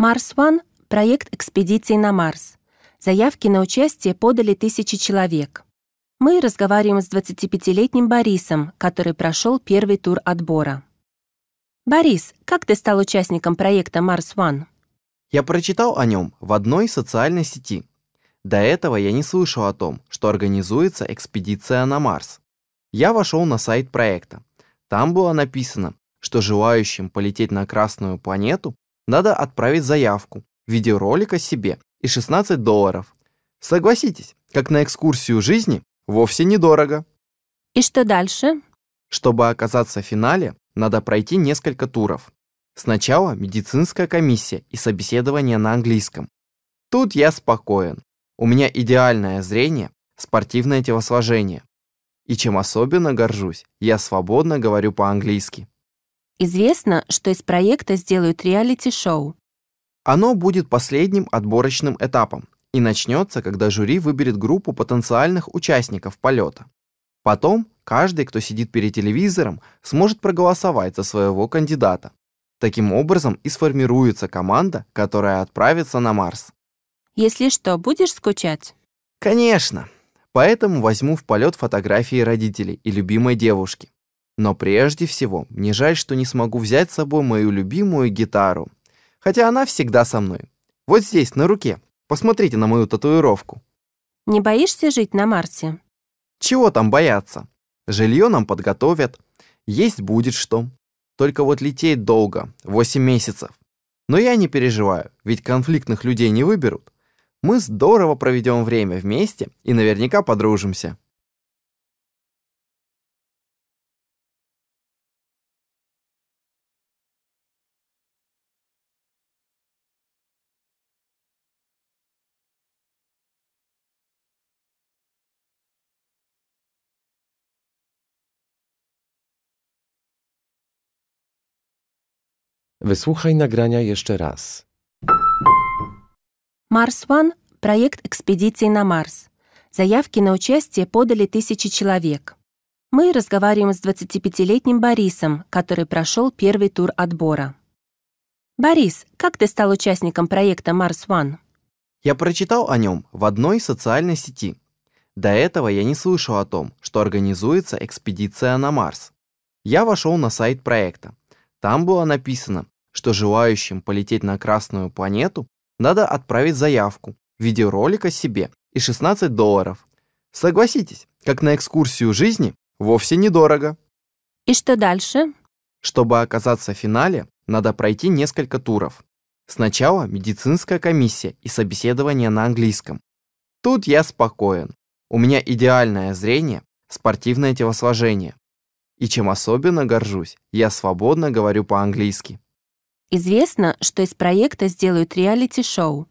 Марс One – проект экспедиции на Марс. Заявки на участие подали тысячи человек. Мы разговариваем с 25-летним Борисом, который прошел первый тур отбора. Борис, как ты стал участником проекта Марс One? Я прочитал о нем в одной социальной сети. До этого я не слышал о том, что организуется экспедиция на Марс. Я вошел на сайт проекта. Там было написано, что желающим полететь на Красную планету надо отправить заявку видеоролика себе и 16 долларов. Согласитесь, как на экскурсию жизни, вовсе недорого. И что дальше? Чтобы оказаться в финале, надо пройти несколько туров. Сначала медицинская комиссия и собеседование на английском. Тут я спокоен. У меня идеальное зрение, спортивное телосложение. И чем особенно горжусь, я свободно говорю по-английски. Известно, что из проекта сделают реалити-шоу. Оно будет последним отборочным этапом и начнется, когда жюри выберет группу потенциальных участников полета. Потом каждый, кто сидит перед телевизором, сможет проголосовать за своего кандидата. Таким образом и сформируется команда, которая отправится на Марс. Если что, будешь скучать? Конечно. Поэтому возьму в полет фотографии родителей и любимой девушки. Но прежде всего, мне жаль, что не смогу взять с собой мою любимую гитару. Хотя она всегда со мной. Вот здесь, на руке. Посмотрите на мою татуировку. Не боишься жить на Марсе? Чего там бояться? Жилье нам подготовят. Есть будет что. Только вот лететь долго, 8 месяцев. Но я не переживаю, ведь конфликтных людей не выберут. Мы здорово проведем время вместе и наверняка подружимся. Wysłuchaj nagrania jeszcze raz. Mars One – проект экспедиции на Марс. Заявки на участие подали тысячи человек. Мы разговариваем с 25-летним Борисом, который прошел первый тур отбора. Борис, как ты стал участником проекта Mars One? Я прочитал о нем в одной социальной сети. До этого я не слышал о том, что организуется экспедиция на Марс. Я вошел на сайт проекта, там было написано, что желающим полететь на Красную планету надо отправить заявку в виде ролика себе и 16 долларов. Согласитесь, как на экскурсию жизни, вовсе недорого. И что дальше? Чтобы оказаться в финале, надо пройти несколько туров. Сначала медицинская комиссия и собеседование на английском. Тут я спокоен. У меня идеальное зрение, спортивное телосложение, и чем особенно горжусь, я свободно говорю по-английски. Известно, что из проекта сделают реалити-шоу.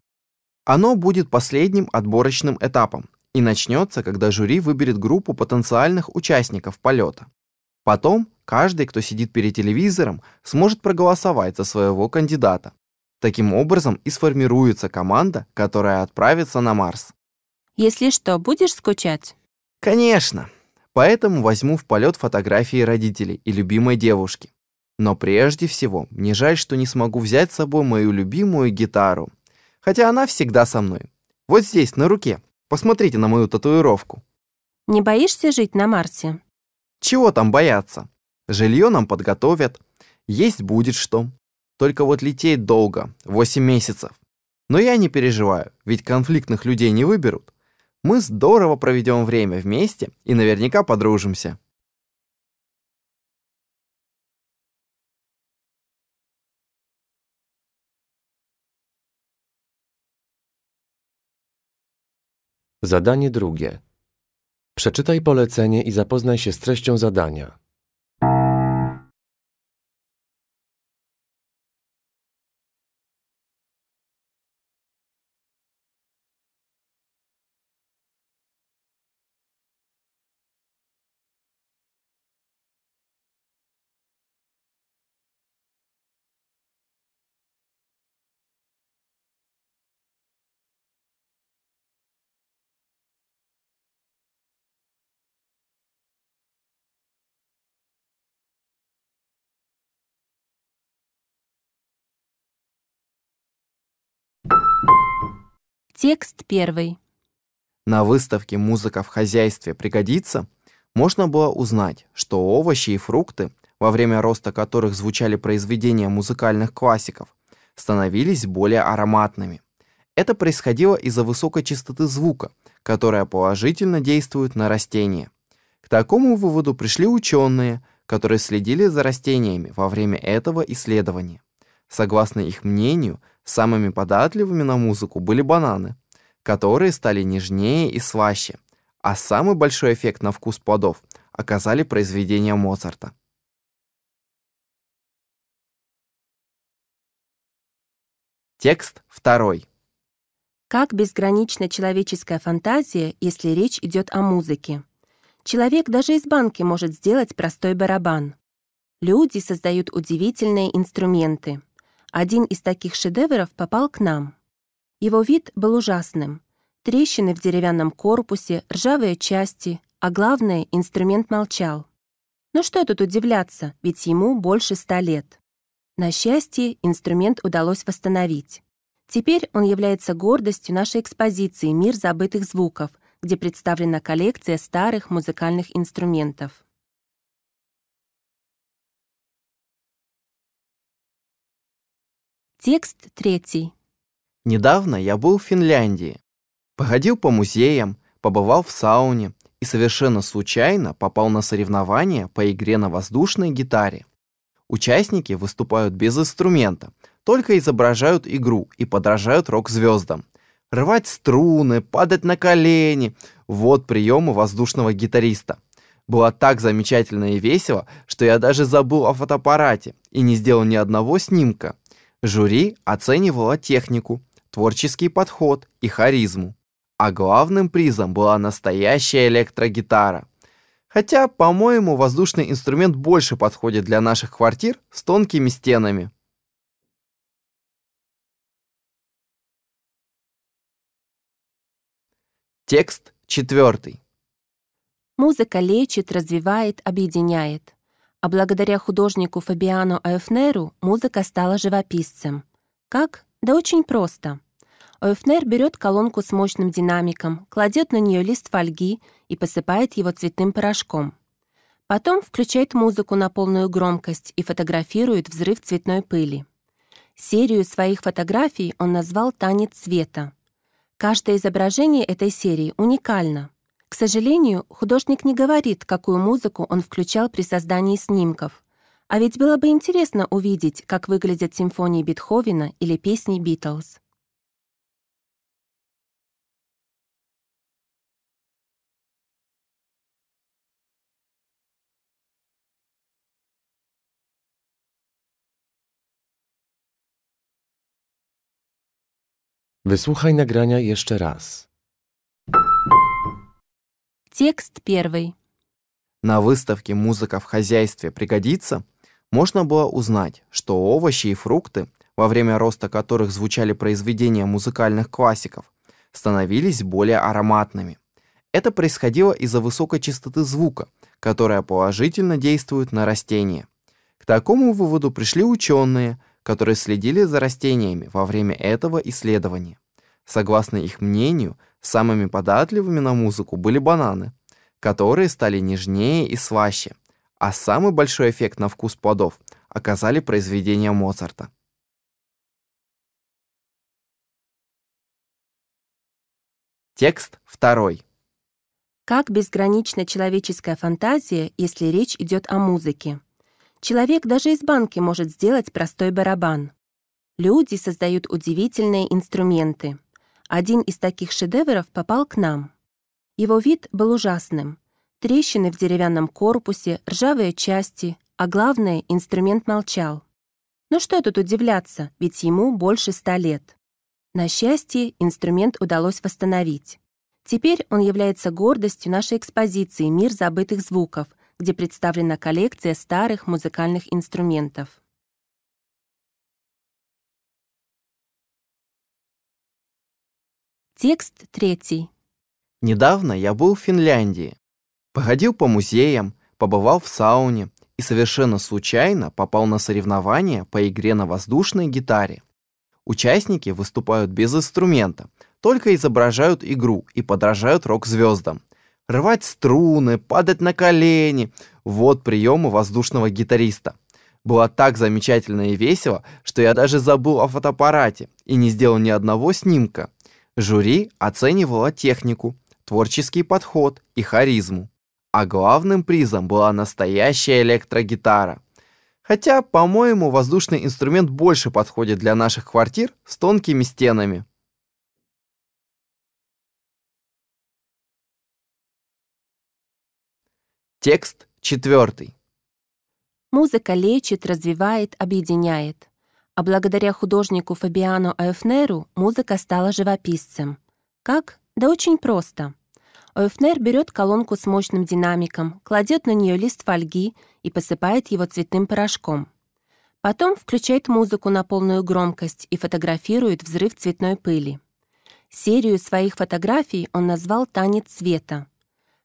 Оно будет последним отборочным этапом и начнется, когда жюри выберет группу потенциальных участников полета. Потом каждый, кто сидит перед телевизором, сможет проголосовать за своего кандидата. Таким образом и сформируется команда, которая отправится на Марс. Если что, будешь скучать? Конечно. Поэтому возьму в полет фотографии родителей и любимой девушки. Но прежде всего, мне жаль, что не смогу взять с собой мою любимую гитару. Хотя она всегда со мной. Вот здесь, на руке. Посмотрите на мою татуировку. Не боишься жить на Марсе? Чего там бояться? Жилье нам подготовят. Есть будет что. Только вот лететь долго, 8 месяцев. Но я не переживаю, ведь конфликтных людей не выберут. мы здорово проведем время вместе и наверняка подружимся. Zadanie drugie. Przeczytaj polecenie i zapoznaj się z treścią zadania. Текст первый. На выставке «Музыка в хозяйстве пригодится» можно было узнать, что овощи и фрукты, во время роста которых звучали произведения музыкальных классиков, становились более ароматными. Это происходило из-за высокой частоты звука, которая положительно действует на растения. К такому выводу пришли ученые, которые следили за растениями во время этого исследования. Согласно их мнению, Самыми податливыми на музыку были бананы, которые стали нежнее и слаще, а самый большой эффект на вкус плодов оказали произведения Моцарта. Текст второй. Как безгранична человеческая фантазия, если речь идет о музыке? Человек даже из банки может сделать простой барабан. Люди создают удивительные инструменты. Один из таких шедевров попал к нам. Его вид был ужасным. Трещины в деревянном корпусе, ржавые части, а главное, инструмент молчал. Но ну что тут удивляться, ведь ему больше ста лет. На счастье, инструмент удалось восстановить. Теперь он является гордостью нашей экспозиции «Мир забытых звуков», где представлена коллекция старых музыкальных инструментов. Текст третий. Недавно я был в Финляндии. Походил по музеям, побывал в сауне и совершенно случайно попал на соревнования по игре на воздушной гитаре. Участники выступают без инструмента, только изображают игру и подражают рок-звездам. Рвать струны, падать на колени – вот приемы воздушного гитариста. Было так замечательно и весело, что я даже забыл о фотоаппарате и не сделал ни одного снимка – Жюри оценивало технику, творческий подход и харизму. А главным призом была настоящая электрогитара. Хотя, по-моему, воздушный инструмент больше подходит для наших квартир с тонкими стенами. Текст четвертый. Музыка лечит, развивает, объединяет а благодаря художнику Фабиану Айфнеру музыка стала живописцем. Как? Да очень просто. Айфнер берет колонку с мощным динамиком, кладет на нее лист фольги и посыпает его цветным порошком. Потом включает музыку на полную громкость и фотографирует взрыв цветной пыли. Серию своих фотографий он назвал «Танец света». Каждое изображение этой серии уникально — к сожалению, художник не говорит, какую музыку он включал при создании снимков. А ведь было бы интересно увидеть, как выглядят симфонии Бетховена или песни Битлз. Wysłuchaj nagrania jeszcze raz. Текст первый. На выставке «Музыка в хозяйстве пригодится» можно было узнать, что овощи и фрукты, во время роста которых звучали произведения музыкальных классиков, становились более ароматными. Это происходило из-за высокой частоты звука, которая положительно действует на растения. К такому выводу пришли ученые, которые следили за растениями во время этого исследования. Согласно их мнению, Самыми податливыми на музыку были бананы, которые стали нежнее и слаще, а самый большой эффект на вкус плодов оказали произведения Моцарта. Текст второй. Как безгранична человеческая фантазия, если речь идет о музыке? Человек даже из банки может сделать простой барабан. Люди создают удивительные инструменты — один из таких шедевров попал к нам. Его вид был ужасным. Трещины в деревянном корпусе, ржавые части, а главное, инструмент молчал. Но ну что тут удивляться, ведь ему больше ста лет. На счастье, инструмент удалось восстановить. Теперь он является гордостью нашей экспозиции «Мир забытых звуков», где представлена коллекция старых музыкальных инструментов. Текст третий. Недавно я был в Финляндии. Походил по музеям, побывал в сауне и совершенно случайно попал на соревнования по игре на воздушной гитаре. Участники выступают без инструмента, только изображают игру и подражают рок-звездам. Рвать струны, падать на колени – вот приемы воздушного гитариста. Было так замечательно и весело, что я даже забыл о фотоаппарате и не сделал ни одного снимка – Жюри оценивало технику, творческий подход и харизму. А главным призом была настоящая электрогитара. Хотя, по-моему, воздушный инструмент больше подходит для наших квартир с тонкими стенами. Текст четвертый. Музыка лечит, развивает, объединяет а благодаря художнику Фабиану Айфнеру музыка стала живописцем. Как? Да очень просто. Айфнер берет колонку с мощным динамиком, кладет на нее лист фольги и посыпает его цветным порошком. Потом включает музыку на полную громкость и фотографирует взрыв цветной пыли. Серию своих фотографий он назвал «Танец цвета».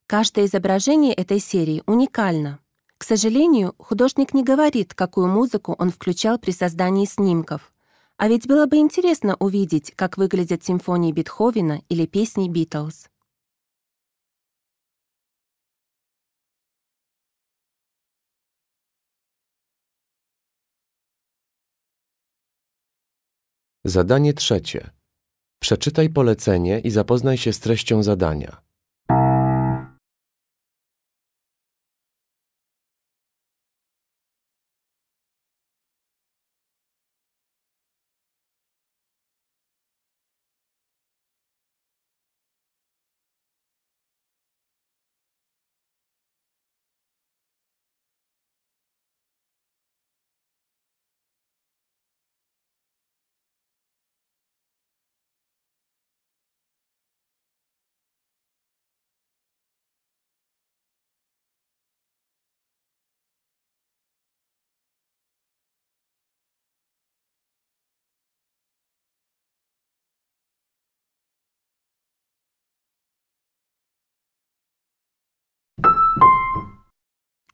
Каждое изображение этой серии уникально. К сожалению, художник не говорит, какую музыку он включал при создании снимков. А ведь было бы интересно увидеть, как выглядят симфонии Бетховена или песни Битлз. Задание trzecie. Przeczytaj polecenie i zapoznaj się z treścią zadania.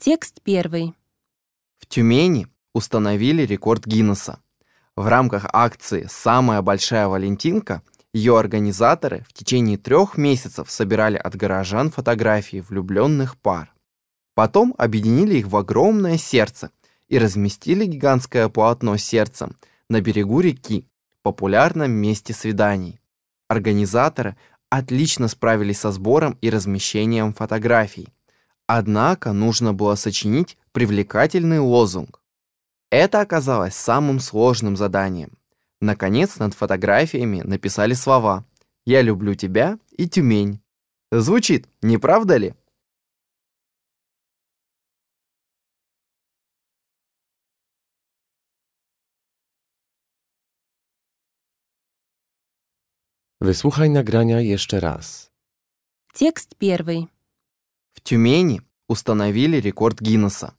Текст первый. В Тюмени установили рекорд Гиннесса. В рамках акции «Самая большая Валентинка» ее организаторы в течение трех месяцев собирали от горожан фотографии влюбленных пар. Потом объединили их в огромное сердце и разместили гигантское полотно сердцем на берегу реки, популярном месте свиданий. Организаторы отлично справились со сбором и размещением фотографий Однако нужно было сочинить привлекательный лозунг. Это оказалось самым сложным заданием. Наконец, над фотографиями написали слова «Я люблю тебя» и «Тюмень». Звучит, не правда ли? Выслушай nagrania еще раз. Текст первый. В Тюмени установили рекорд Гиннесса.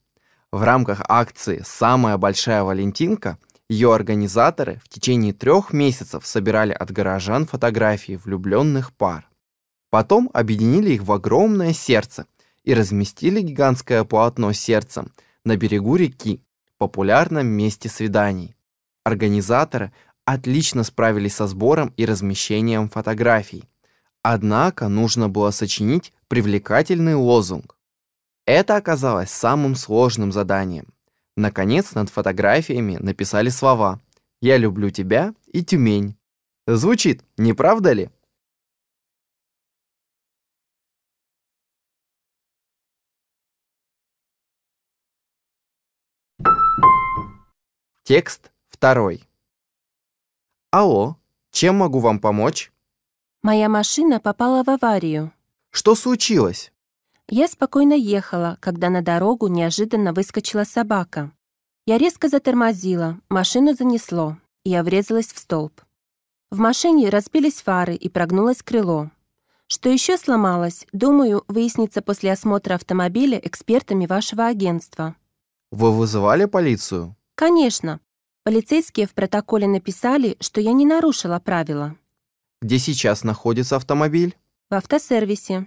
В рамках акции «Самая большая Валентинка» ее организаторы в течение трех месяцев собирали от горожан фотографии влюбленных пар. Потом объединили их в огромное сердце и разместили гигантское полотно сердцем на берегу реки, популярном месте свиданий. Организаторы отлично справились со сбором и размещением фотографий. Однако нужно было сочинить привлекательный лозунг. Это оказалось самым сложным заданием. Наконец, над фотографиями написали слова «Я люблю тебя» и «Тюмень». Звучит, не правда ли? Текст второй. Алло, чем могу вам помочь? Моя машина попала в аварию. Что случилось?» Я спокойно ехала, когда на дорогу неожиданно выскочила собака. Я резко затормозила, машину занесло, и я врезалась в столб. В машине разбились фары и прогнулось крыло. Что еще сломалось, думаю, выяснится после осмотра автомобиля экспертами вашего агентства. Вы вызывали полицию? Конечно. Полицейские в протоколе написали, что я не нарушила правила. Где сейчас находится автомобиль? в автосервисе.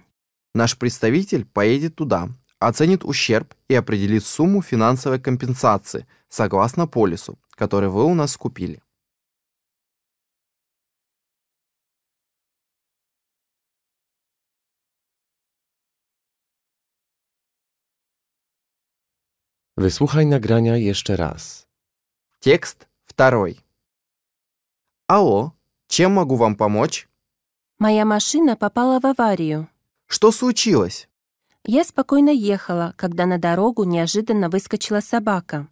Наш представитель поедет туда, оценит ущерб и определит сумму финансовой компенсации согласно полису, который вы у нас купили. Wysłuchaj nagrania jeszcze raz. Текст второй. Алло, чем могу вам помочь? Моя машина попала в аварию. Что случилось? Я спокойно ехала, когда на дорогу неожиданно выскочила собака.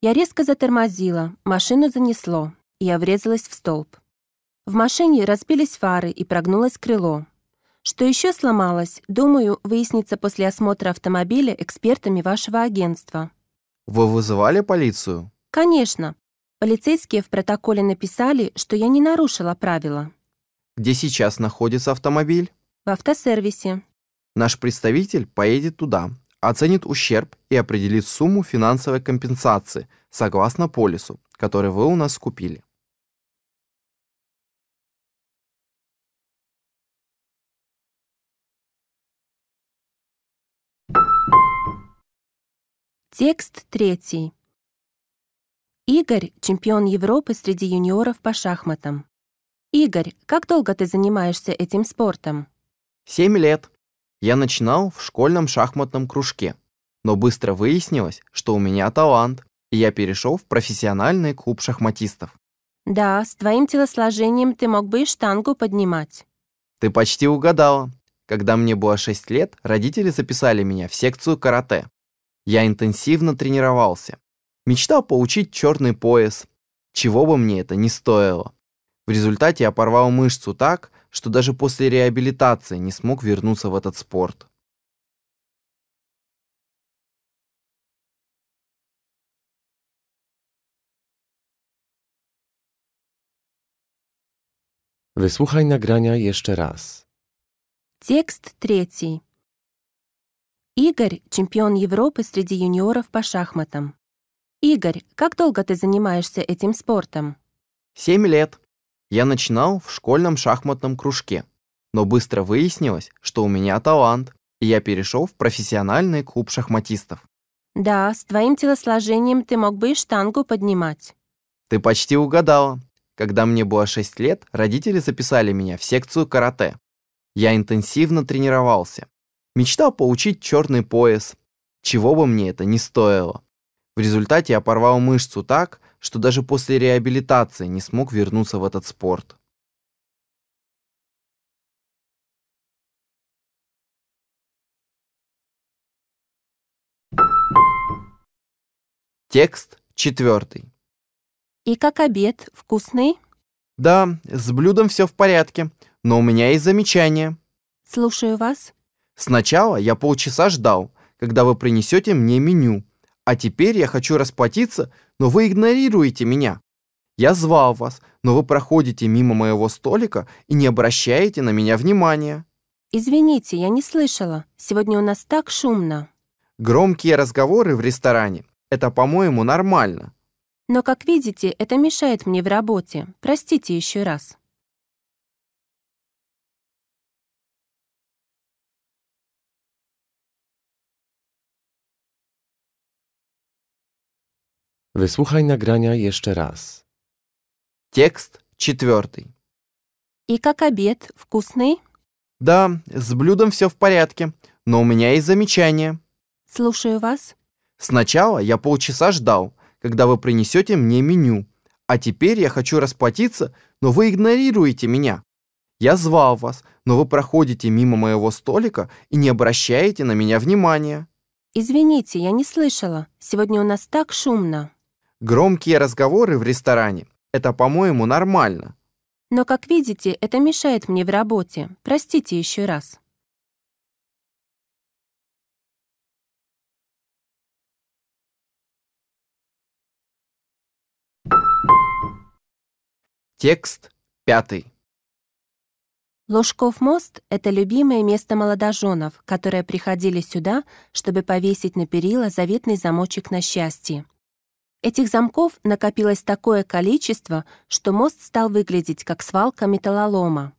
Я резко затормозила, машину занесло, и я врезалась в столб. В машине разбились фары и прогнулось крыло. Что еще сломалось, думаю, выяснится после осмотра автомобиля экспертами вашего агентства. Вы вызывали полицию? Конечно. Полицейские в протоколе написали, что я не нарушила правила. Где сейчас находится автомобиль? В автосервисе. Наш представитель поедет туда, оценит ущерб и определит сумму финансовой компенсации согласно полису, который вы у нас купили. Текст третий. Игорь – чемпион Европы среди юниоров по шахматам. Игорь, как долго ты занимаешься этим спортом? Семь лет. Я начинал в школьном шахматном кружке, но быстро выяснилось, что у меня талант, и я перешел в профессиональный клуб шахматистов. Да, с твоим телосложением ты мог бы и штангу поднимать. Ты почти угадала. Когда мне было шесть лет, родители записали меня в секцию карате. Я интенсивно тренировался. Мечтал получить черный пояс, чего бы мне это ни стоило. В результате я порвал мышцу так, что даже после реабилитации не смог вернуться в этот спорт. Wysłuchaj nagrania jeszcze raz. Текст третий. Игорь — чемпион Европы среди юниоров по шахматам. Игорь, как долго ты занимаешься этим спортом? Семь лет. Я начинал в школьном шахматном кружке, но быстро выяснилось, что у меня талант, и я перешел в профессиональный клуб шахматистов. Да, с твоим телосложением ты мог бы и штангу поднимать. Ты почти угадала. Когда мне было 6 лет, родители записали меня в секцию карате. Я интенсивно тренировался. Мечтал получить черный пояс, чего бы мне это ни стоило. В результате я порвал мышцу так, что даже после реабилитации не смог вернуться в этот спорт. Текст четвертый. И как обед, вкусный? Да, с блюдом все в порядке, но у меня есть замечание. Слушаю вас. Сначала я полчаса ждал, когда вы принесете мне меню. А теперь я хочу расплатиться, но вы игнорируете меня. Я звал вас, но вы проходите мимо моего столика и не обращаете на меня внимания». «Извините, я не слышала. Сегодня у нас так шумно». Громкие разговоры в ресторане – это, по-моему, нормально. Но, как видите, это мешает мне в работе. Простите еще раз. Wysłuchaj nagrania jeszcze raz. Текст четвертый. И как обед, вкусный? Да, с блюдом все в порядке, но у меня есть замечание. Слушаю вас. Сначала я полчаса ждал, когда вы принесете мне меню, а теперь я хочу расплатиться, но вы игнорируете меня. Я звал вас, но вы проходите мимо моего столика и не обращаете на меня внимания. Извините, я не слышала. Сегодня у нас так шумно. Громкие разговоры в ресторане – это, по-моему, нормально. Но, как видите, это мешает мне в работе. Простите еще раз. Текст пятый. Ложков мост — это любимое место молодоженов, которые приходили сюда, чтобы повесить на перила заветный замочек на счастье. Этих замков накопилось такое количество, что мост стал выглядеть как свалка металлолома.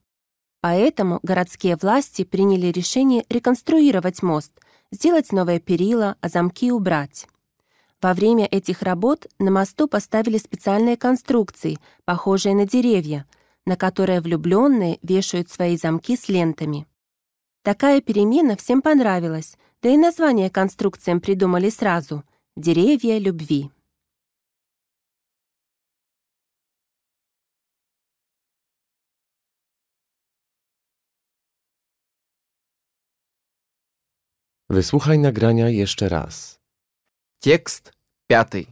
Поэтому городские власти приняли решение реконструировать мост, сделать новое перила, а замки убрать. Во время этих работ на мосту поставили специальные конструкции, похожие на деревья, на которые влюбленные вешают свои замки с лентами. Такая перемена всем понравилась, да и название конструкциям придумали сразу — «Деревья любви». Wysłuchaj nagrania jeszcze raz. Текст пятый.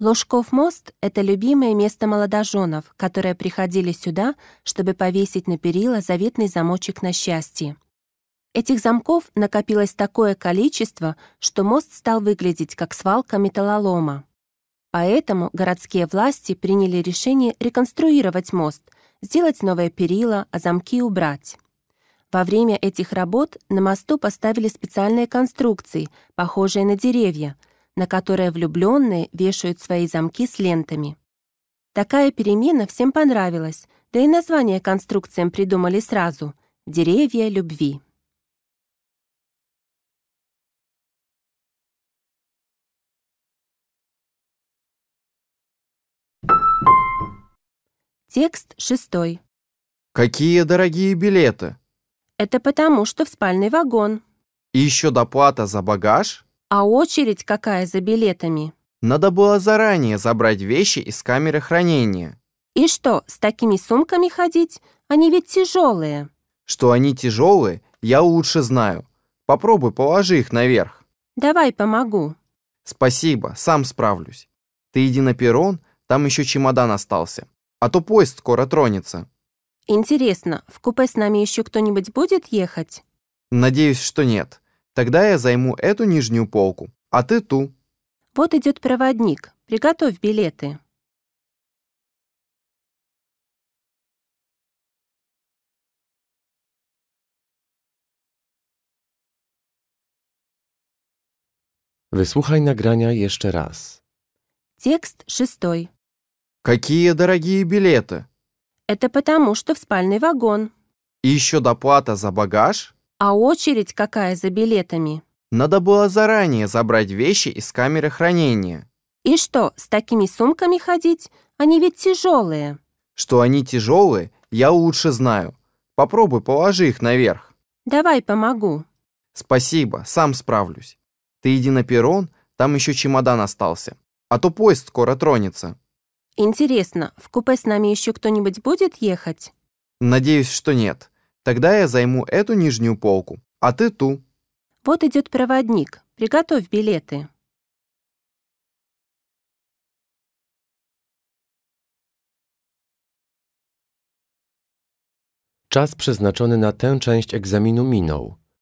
Ложков мост — это любимое место молодоженов, которые приходили сюда, чтобы повесить на перила заветный замочек на счастье. Этих замков накопилось такое количество, что мост стал выглядеть как свалка металлолома. Поэтому городские власти приняли решение реконструировать мост, сделать новое перила, а замки убрать. Во время этих работ на мосту поставили специальные конструкции, похожие на деревья, на которые влюбленные вешают свои замки с лентами. Такая перемена всем понравилась, да и название конструкциям придумали сразу — «Деревья любви». Текст шестой. Какие дорогие билеты! Это потому, что в спальный вагон. И еще доплата за багаж? А очередь какая за билетами? Надо было заранее забрать вещи из камеры хранения. И что, с такими сумками ходить? Они ведь тяжелые. Что они тяжелые, я лучше знаю. Попробуй положи их наверх. Давай помогу. Спасибо, сам справлюсь. Ты иди на перрон, там еще чемодан остался. А то поезд скоро тронется. Интересно, в купе с нами еще кто-нибудь будет ехать? Надеюсь, что нет. Тогда я займу эту нижнюю полку, а ты ту. Вот идет проводник. Приготовь билеты. Выслушай nagrania еще раз. Текст шестой. Какие дорогие билеты! Это потому, что в спальный вагон. И еще доплата за багаж? А очередь какая за билетами? Надо было заранее забрать вещи из камеры хранения. И что, с такими сумками ходить? Они ведь тяжелые. Что они тяжелые, я лучше знаю. Попробуй положи их наверх. Давай помогу. Спасибо, сам справлюсь. Ты иди на перрон, там еще чемодан остался. А то поезд скоро тронется. Интересно, в купе с нами еще кто-нибудь будет ехать? Надеюсь, что нет. Тогда я займу эту нижнюю полку, а ты ту. Вот идет проводник. Приготовь билеты. Czas przeznaczony na tę część egzaminu minął.